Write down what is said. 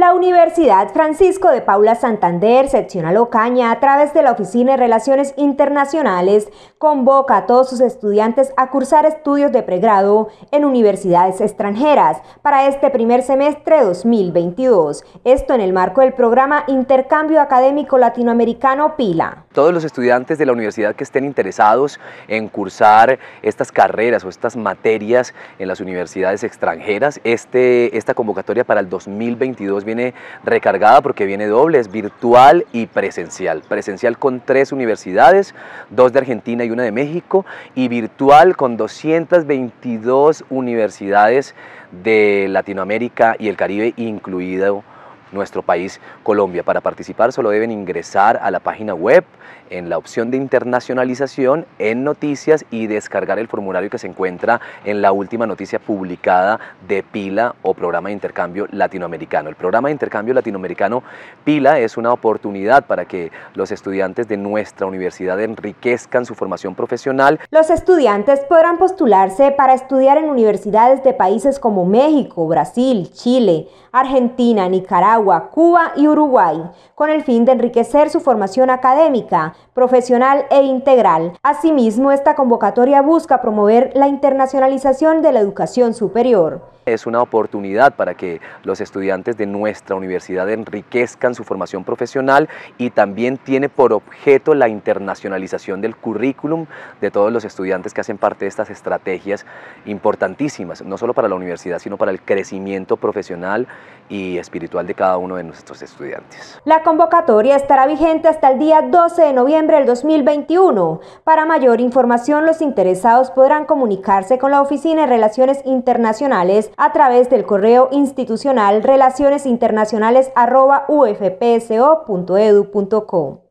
La Universidad Francisco de Paula Santander, seccional Ocaña, a través de la Oficina de Relaciones Internacionales, convoca a todos sus estudiantes a cursar estudios de pregrado en universidades extranjeras para este primer semestre 2022. Esto en el marco del programa Intercambio Académico Latinoamericano PILA. Todos los estudiantes de la universidad que estén interesados en cursar estas carreras o estas materias en las universidades extranjeras, este, esta convocatoria para el 2022 viene recargada porque viene doble, es virtual y presencial. Presencial con tres universidades, dos de Argentina y una de México, y virtual con 222 universidades de Latinoamérica y el Caribe, incluido nuestro país Colombia. Para participar solo deben ingresar a la página web en la opción de internacionalización en noticias y descargar el formulario que se encuentra en la última noticia publicada de PILA o Programa de Intercambio Latinoamericano. El Programa de Intercambio Latinoamericano PILA es una oportunidad para que los estudiantes de nuestra universidad enriquezcan su formación profesional. Los estudiantes podrán postularse para estudiar en universidades de países como México, Brasil, Chile, Argentina, Nicaragua, Cuba y Uruguay, con el fin de enriquecer su formación académica, profesional e integral. Asimismo, esta convocatoria busca promover la internacionalización de la educación superior. Es una oportunidad para que los estudiantes de nuestra universidad enriquezcan su formación profesional y también tiene por objeto la internacionalización del currículum de todos los estudiantes que hacen parte de estas estrategias importantísimas, no solo para la universidad, sino para el crecimiento profesional y espiritual de cada uno de nuestros estudiantes. La convocatoria estará vigente hasta el día 12 de noviembre del 2021. Para mayor información, los interesados podrán comunicarse con la Oficina de Relaciones Internacionales a través del correo institucional relacionesinternacionales.ufpso.edu.co.